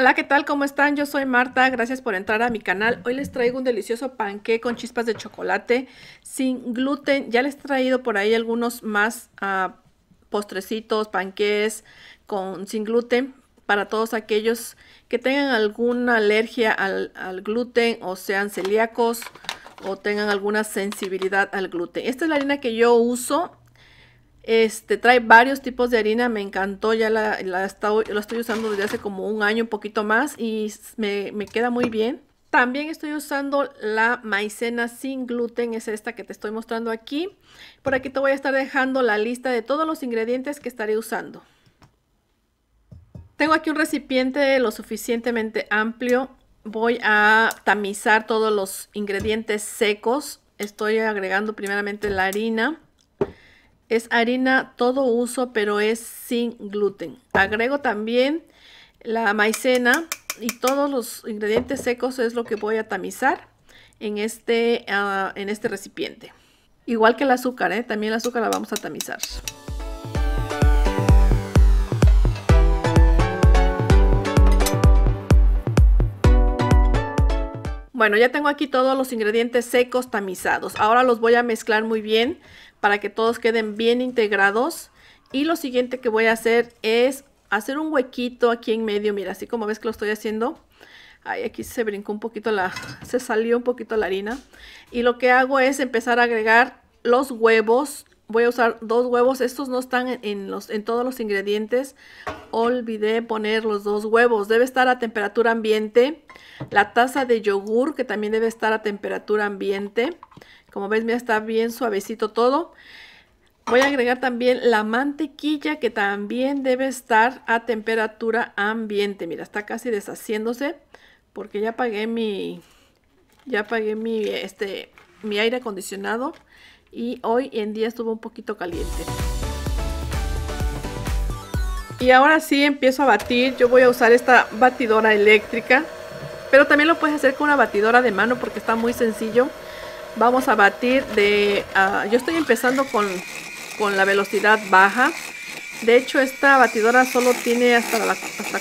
Hola, ¿qué tal? ¿Cómo están? Yo soy Marta, gracias por entrar a mi canal. Hoy les traigo un delicioso panqué con chispas de chocolate sin gluten. Ya les he traído por ahí algunos más ah, postrecitos, panqués con, sin gluten para todos aquellos que tengan alguna alergia al, al gluten o sean celíacos o tengan alguna sensibilidad al gluten. Esta es la harina que yo uso este, trae varios tipos de harina, me encantó, ya la, estoy usando desde hace como un año, un poquito más y me, me queda muy bien. También estoy usando la maicena sin gluten, es esta que te estoy mostrando aquí. Por aquí te voy a estar dejando la lista de todos los ingredientes que estaré usando. Tengo aquí un recipiente lo suficientemente amplio. Voy a tamizar todos los ingredientes secos. Estoy agregando primeramente la harina. Es harina todo uso, pero es sin gluten. Agrego también la maicena y todos los ingredientes secos es lo que voy a tamizar en este, ah, en este recipiente. Igual que el azúcar, ¿eh? también el azúcar la vamos a tamizar. Bueno, ya tengo aquí todos los ingredientes secos tamizados. Ahora los voy a mezclar muy bien para que todos queden bien integrados. Y lo siguiente que voy a hacer es hacer un huequito aquí en medio. Mira, así como ves que lo estoy haciendo. Ay, aquí se brincó un poquito la... Se salió un poquito la harina. Y lo que hago es empezar a agregar los huevos. Voy a usar dos huevos. Estos no están en, los, en todos los ingredientes. Olvidé poner los dos huevos. Debe estar a temperatura ambiente. La taza de yogur, que también debe estar a temperatura ambiente. Como ves, ya está bien suavecito todo. Voy a agregar también la mantequilla que también debe estar a temperatura ambiente. Mira, está casi deshaciéndose porque ya apagué mi ya apagué mi este mi aire acondicionado y hoy en día estuvo un poquito caliente. Y ahora sí empiezo a batir. Yo voy a usar esta batidora eléctrica, pero también lo puedes hacer con una batidora de mano porque está muy sencillo vamos a batir de... Ah, yo estoy empezando con, con, la velocidad baja. De hecho, esta batidora solo tiene hasta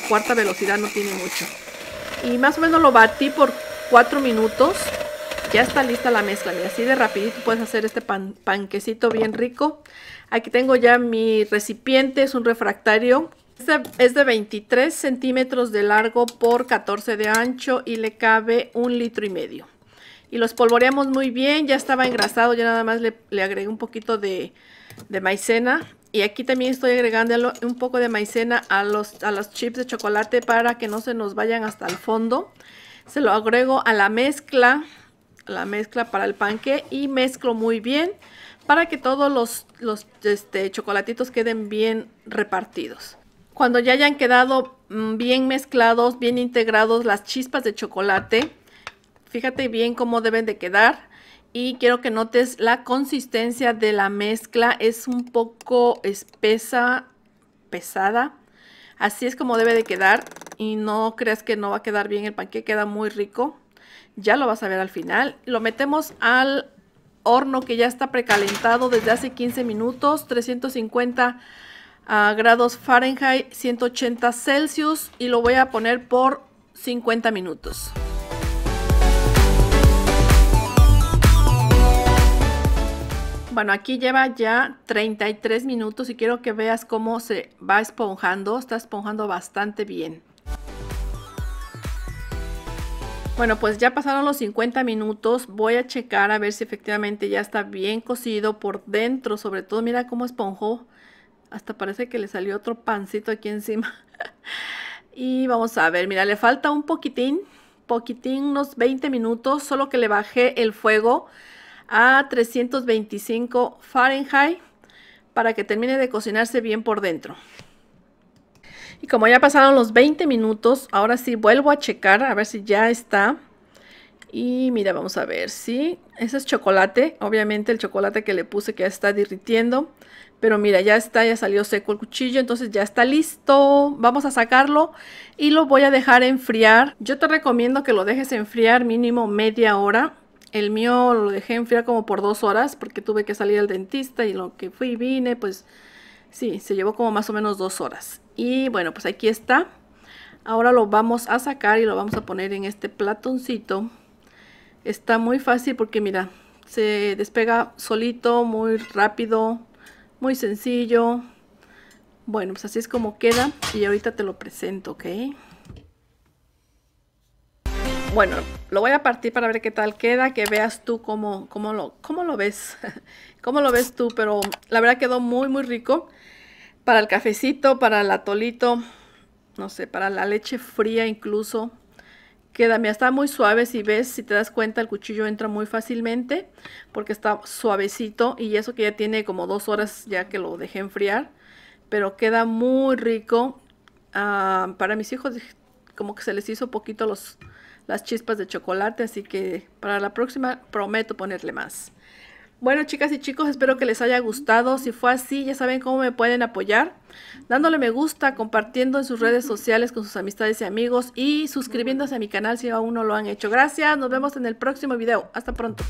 cuarta velocidad, no tiene mucho. Y más o menos lo batí por cuatro minutos. Ya está lista la mezcla, y así de rapidito puedes hacer este panquecito bien rico. Aquí tengo ya mi recipiente, es un refractario. Este es de 23 centímetros de largo por 14 de ancho y le cabe un litro y medio y los polvoreamos muy bien, ya estaba engrasado, ya nada más le, agregué un poquito de, maicena. Y aquí también estoy agregando un poco de maicena a los, a los chips de chocolate para que no se nos vayan hasta el fondo. Se lo agrego a la mezcla, a la mezcla para el panque y mezclo muy bien para que todos los, los este, chocolatitos queden bien repartidos. Cuando ya hayan quedado mm, bien mezclados, bien integrados las chispas de chocolate, Fíjate bien cómo deben de quedar y quiero que notes la consistencia de la mezcla. Es un poco espesa, pesada. Así es como debe de quedar y no creas que no va a quedar bien. El panqueque queda muy rico. Ya lo vas a ver al final. Lo metemos al horno que ya está precalentado desde hace 15 minutos, 350 ah, grados Fahrenheit, 180 Celsius y lo voy a poner por 50 minutos. Bueno, aquí lleva ya 33 minutos y quiero que veas cómo se va esponjando. Está esponjando bastante bien. Bueno, pues ya pasaron los 50 minutos. Voy a checar a ver si efectivamente ya está bien cocido por dentro. Sobre todo, mira cómo esponjó. Hasta parece que le salió otro pancito aquí encima. y vamos a ver, mira, le falta un poquitín. Poquitín, unos 20 minutos. Solo que le bajé el fuego a 325 Fahrenheit para que termine de cocinarse bien por dentro. Y como ya pasaron los 20 minutos, ahora sí vuelvo a checar a ver si ya está. Y mira, vamos a ver si ese es chocolate. Obviamente el chocolate que le puse que ya está derritiendo. Pero mira, ya está, ya salió seco el cuchillo, entonces ya está listo. Vamos a sacarlo y lo voy a dejar enfriar. Yo te recomiendo que lo dejes enfriar mínimo media hora el mío lo dejé enfriar como por dos horas porque tuve que salir al dentista y lo que fui y vine, pues sí, se llevó como más o menos dos horas. Y bueno, pues aquí está. Ahora lo vamos a sacar y lo vamos a poner en este platoncito. Está muy fácil porque mira, se despega solito, muy rápido, muy sencillo. Bueno, pues así es como queda y ahorita te lo presento, ¿ok? Bueno, lo voy a partir para ver qué tal queda, que veas tú cómo, cómo, lo, lo ves, cómo lo ves tú, pero la verdad quedó muy, muy rico para el cafecito, para el atolito, no sé, para la leche fría incluso. Queda, mira, está muy suave, si ves, si te das cuenta, el cuchillo entra muy fácilmente porque está suavecito y eso que ya tiene como dos horas ya que lo dejé enfriar, pero queda muy rico. Ah, para mis hijos como que se les hizo poquito los, las chispas de chocolate, así que para la próxima prometo ponerle más. Bueno, chicas y chicos, espero que les haya gustado. Si fue así, ya saben cómo me pueden apoyar. Dándole me gusta, compartiendo en sus redes sociales con sus amistades y amigos y suscribiéndose a mi canal si aún no lo han hecho. Gracias, nos vemos en el próximo video. Hasta pronto.